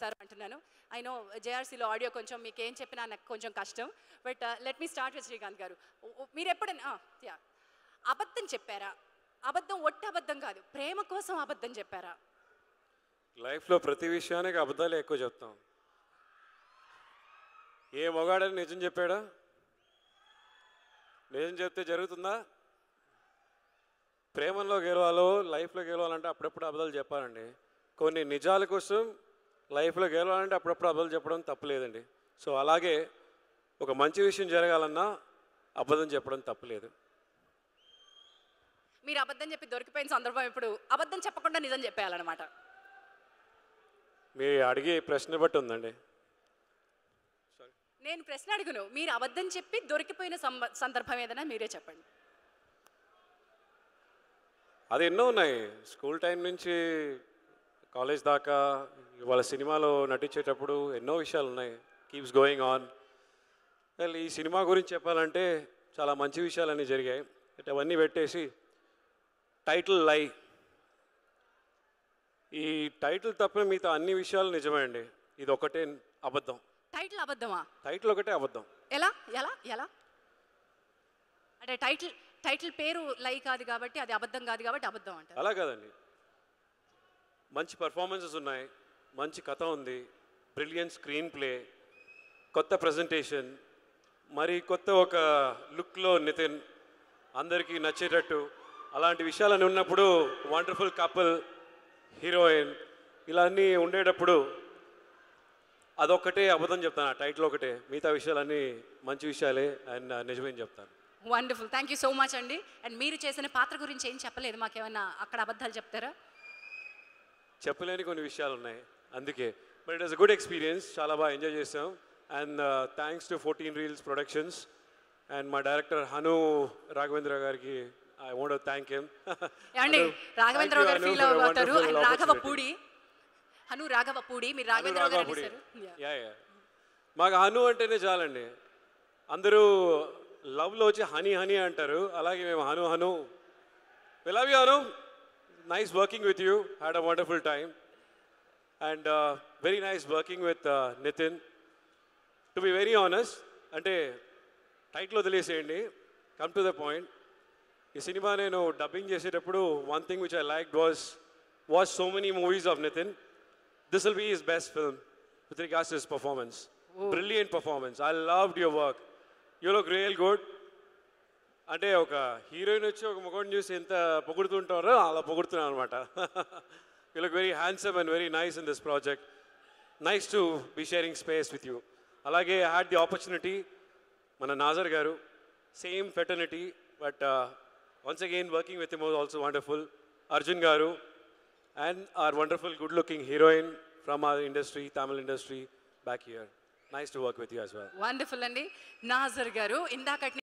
sir అంటున్నాను I know జేఆర్సీలో audio కొంచెం మీకు ఏం చెప్పినా నాకు కొంచెం కష్టం but let me start with Srikanth garu మీరు ఎప్పుడైనా యా అబద్ధం చెప్పారా అబద్ధం ఒట్టి అబద్ధం కాదు ప్రేమ కోసం అబద్ధం చెప్పారా లైఫ్లో ప్రతి విషయానికి అబద్ధాలు ఎక్కువ చెప్తాం ఏ మొగాడని నిజం చెప్పాడా నిజం చెప్తే జరుగుతుందా ప్రేమలో గెలవాలో లైఫ్లో గెలవాలంటే అప్పుడప్పుడు అబద్ధాలు చెప్పాలండి కొన్ని నిజాల కోసం లైఫ్లో గెలవాలంటే అప్పుడప్పుడు అబద్ధం చెప్పడం తప్పలేదండి సో అలాగే ఒక మంచి విషయం జరగాలన్నా అబద్ధం చెప్పడం తప్పలేదు మీరు అబద్ధం చెప్పి దొరికిపోయిన సందర్భం ఇప్పుడు అబద్ధం చెప్పకుండా నిజం చెప్పేయాలన్నమాట మీరు అడిగే ప్రశ్న బట్టి ఉందండి నేను ప్రశ్న అడుగును మీరు అబద్ధం చెప్పి దొరికిపోయిన సందర్భం ఏదైనా మీరే చెప్పండి అది ఎన్నో ఉన్నాయి స్కూల్ టైం నుంచి కాలేజ్ దాకా వాళ్ళ సినిమాలో నటించేటప్పుడు ఎన్నో విషయాలు ఉన్నాయి కీప్స్ గోయింగ్ ఆన్ వెల్ ఈ సినిమా గురించి చెప్పాలంటే చాలా మంచి విషయాలన్నీ జరిగాయి అంటే అవన్నీ పెట్టేసి టైటిల్ లై ఈ టైటిల్ తప్ప మిగతా అన్ని విషయాలు నిజమే అండి ఇది ఒకటే అబద్ధం టైటిల్ అబద్ధమా టైటిల్ ఒకటే అబద్ధం ఎలా ఎలా ఎలా అంటే టైటిల్ టైటిల్ పేరు లై కాదు కాబట్టి అది అబద్ధం కాదు కాబట్టి అబద్ధం అంటే అలా కాదండి మంచి పర్ఫార్మెన్సెస్ ఉన్నాయి మంచి కథ ఉంది బ్రిలియంట్ స్క్రీన్ ప్లే కొత్త ప్రజెంటేషన్ మరి కొత్త ఒక లుక్లో నితిన్ అందరికీ నచ్చేటట్టు అలాంటి విషయాలని ఉన్నప్పుడు వండర్ఫుల్ కపుల్ హీరోయిన్ ఇలా అన్నీ ఉండేటప్పుడు అదొక్కటే అబద్ధం చెప్తాను ఆ టైటిల్ ఒకటే మిగతా విషయాలన్నీ మంచి విషయాలే అండ్ నిజమేం చెప్తాను wonderful thank you so much అండి అండ్ మీరు చేసిన పాత్ర గురించి ఏం చెప్పలేదు మాకేమైనా అక్కడ అబద్ధాలు చెప్తారా చెప్పలేని కొన్ని విషయాలు ఉన్నాయి అందుకే but it is a good experience చాలా బాగా ఎంజాయ్ చేసాం and thanks to fourteen reels productions and మా డైరెక్టర్ హను రాఘవేంద్ర గారికి ఐ వాంట్ థ్యాంక్ హిమ్ అండి రాఘవేంద్ర గారు ఫీల్ అవుతారు and Raghavapudi Hanu Raghavapudi మీరు రాఘవేంద్ర గారు యా యా మాకు హను అంటేనే చాలండి అందరూ లవ్లో వచ్చి హనీ హనీ అంటారు అలాగే మేము Hanu Hanu we love you Hanu nice working with you had a wonderful time and very nice working with Nithiin to be very honest అంటే టైట్లో తెలియసేయండి కమ్ టు ద పాయింట్ ఈ సినిమా నేను డబ్బింగ్ చేసేటప్పుడు one thing which I like was watch so many movies of Nithiin this will be is best film with regards is performance brilliant performance I love your work you look real good అంటే ఒక heroine వచ్చి ఒక మగవాడిని చూసి ఎంత పొగుడుతుంటారో అలా పొగుడుతున్నాను అనమాట you look very handsome and very nice in this project nice to be sharing space with you అలాగే హ్యాడ్ ది ఆపర్చునిటీ మన Nassar garu same fraternity but once again working with him was also wonderful Arjun garu and are wonderful good looking heroine from our industry Tamil industry back year nice to work with you as well wonderful అండి నాజర్ గారు ఇందాక